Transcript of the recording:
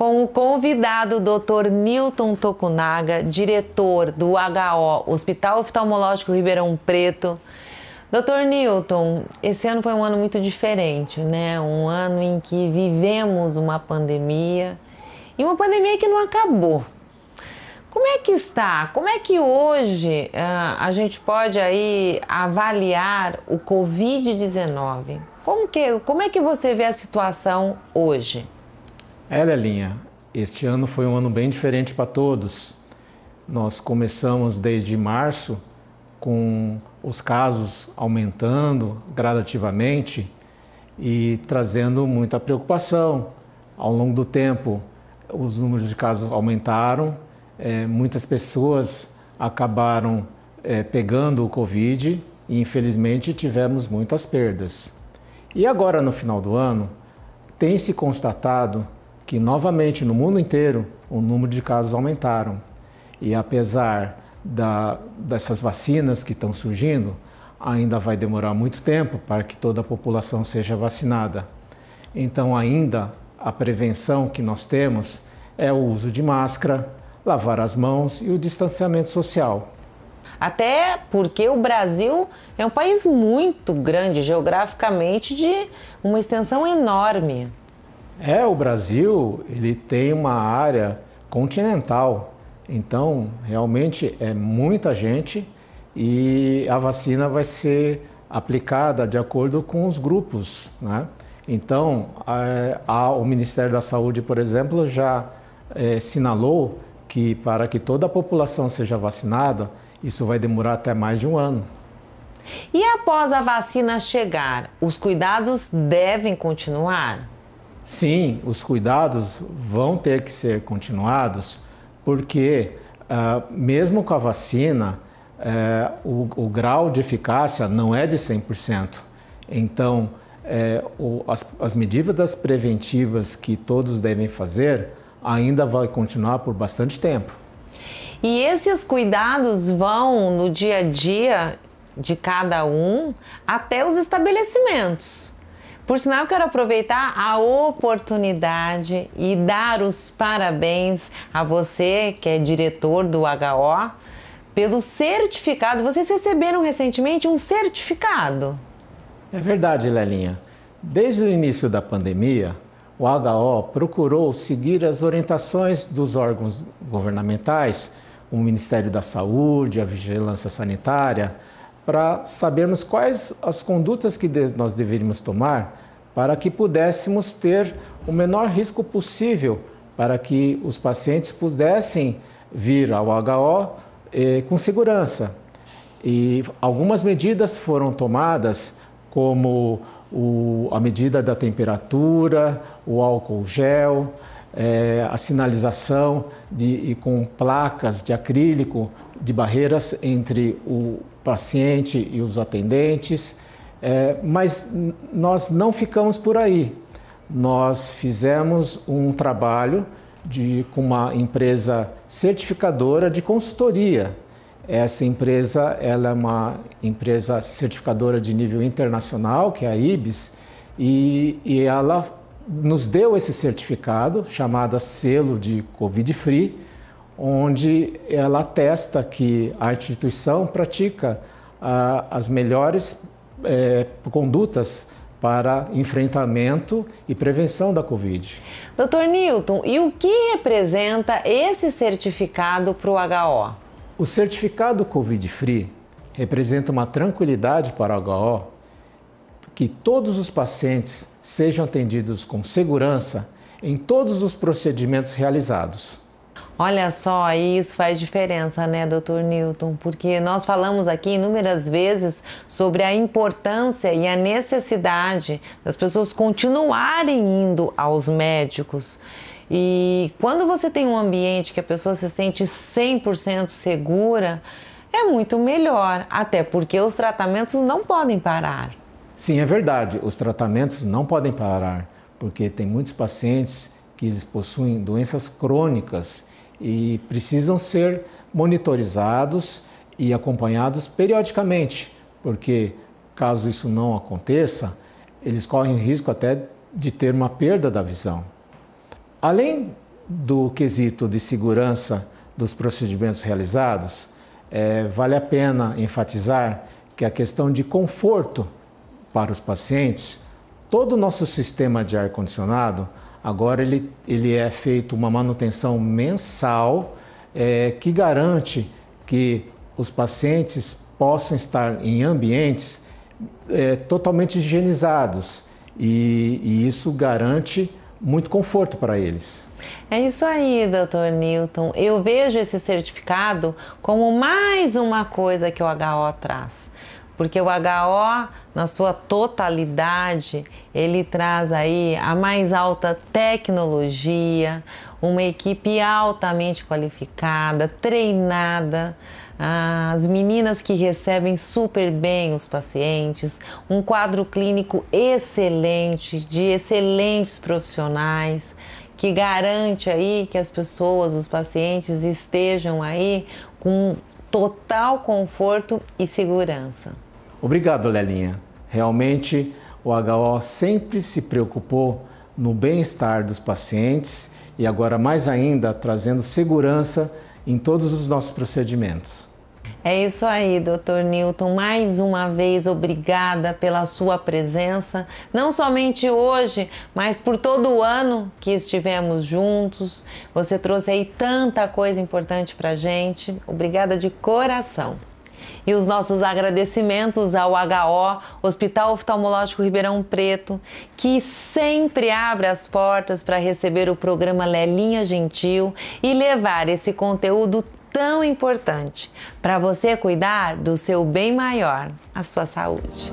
com o convidado Dr. Newton Tokunaga, diretor do HO, Hospital Oftalmológico Ribeirão Preto. Dr. Newton, esse ano foi um ano muito diferente, né? Um ano em que vivemos uma pandemia e uma pandemia que não acabou. Como é que está? Como é que hoje uh, a gente pode aí avaliar o Covid-19? Como, que, como é que você vê a situação hoje? É, Lelinha, este ano foi um ano bem diferente para todos. Nós começamos desde março com os casos aumentando gradativamente e trazendo muita preocupação. Ao longo do tempo, os números de casos aumentaram, é, muitas pessoas acabaram é, pegando o Covid e, infelizmente, tivemos muitas perdas. E agora, no final do ano, tem se constatado que novamente no mundo inteiro o número de casos aumentaram. E apesar da, dessas vacinas que estão surgindo, ainda vai demorar muito tempo para que toda a população seja vacinada. Então, ainda a prevenção que nós temos é o uso de máscara, lavar as mãos e o distanciamento social. Até porque o Brasil é um país muito grande geograficamente, de uma extensão enorme. É, o Brasil ele tem uma área continental, então realmente é muita gente e a vacina vai ser aplicada de acordo com os grupos, né? Então, a, a, o Ministério da Saúde, por exemplo, já é, sinalou que para que toda a população seja vacinada, isso vai demorar até mais de um ano. E após a vacina chegar, os cuidados devem continuar? Sim, os cuidados vão ter que ser continuados, porque uh, mesmo com a vacina, uh, o, o, grau de eficácia não é de 100%. Então, uh, o, as, as medidas preventivas que todos devem fazer ainda vai continuar por bastante tempo. E esses cuidados vão no dia a dia de cada um até os estabelecimentos. Por sinal, quero aproveitar a oportunidade e dar os parabéns a você que é diretor do HO pelo certificado. Vocês receberam recentemente um certificado. É verdade, Lelinha. Desde o início da pandemia, o HO procurou seguir as orientações dos órgãos governamentais, o Ministério da Saúde, a Vigilância Sanitária, para sabermos quais as condutas que nós deveríamos tomar para que pudéssemos ter o menor risco possível para que os pacientes pudessem vir ao HO eh, com segurança. E algumas medidas foram tomadas, como o, a medida da temperatura, o álcool gel, eh, a sinalização de, com placas de acrílico de barreiras entre o paciente e os atendentes, é, mas nós não ficamos por aí. Nós fizemos um trabalho de, com uma empresa certificadora de consultoria. Essa empresa ela é uma empresa certificadora de nível internacional, que é a IBIS, e, e ela nos deu esse certificado, chamado selo de Covid-free, onde ela atesta que a instituição pratica ah, as melhores eh, condutas para enfrentamento e prevenção da Covid. Dr. Newton, e o que representa esse certificado para o HO? O certificado Covid Free representa uma tranquilidade para o HO que todos os pacientes sejam atendidos com segurança em todos os procedimentos realizados. Olha só, isso faz diferença, né, doutor Newton? Porque nós falamos aqui inúmeras vezes sobre a importância e a necessidade das pessoas continuarem indo aos médicos. E quando você tem um ambiente que a pessoa se sente 100% segura, é muito melhor, até porque os tratamentos não podem parar. Sim, é verdade, os tratamentos não podem parar, porque tem muitos pacientes que eles possuem doenças crônicas e precisam ser monitorizados e acompanhados periodicamente, porque caso isso não aconteça, eles correm o risco até de ter uma perda da visão. Além do quesito de segurança dos procedimentos realizados, é, vale a pena enfatizar que a questão de conforto para os pacientes, todo o nosso sistema de ar-condicionado Agora ele, ele é feito uma manutenção mensal é, que garante que os pacientes possam estar em ambientes é, totalmente higienizados e, e isso garante muito conforto para eles. É isso aí, doutor Newton. Eu vejo esse certificado como mais uma coisa que o HO traz porque o HO, na sua totalidade, ele traz aí a mais alta tecnologia, uma equipe altamente qualificada, treinada, ah, as meninas que recebem super bem os pacientes, um quadro clínico excelente, de excelentes profissionais, que garante aí que as pessoas, os pacientes estejam aí com total conforto e segurança. Obrigado, Lelinha. Realmente, o HO sempre se preocupou no bem-estar dos pacientes e agora mais ainda trazendo segurança em todos os nossos procedimentos. É isso aí, doutor Newton. Mais uma vez, obrigada pela sua presença, não somente hoje, mas por todo o ano que estivemos juntos. Você trouxe aí tanta coisa importante para gente. Obrigada de coração. E os nossos agradecimentos ao HO, Hospital Oftalmológico Ribeirão Preto, que sempre abre as portas para receber o programa Lelinha Gentil e levar esse conteúdo tão importante para você cuidar do seu bem maior, a sua saúde.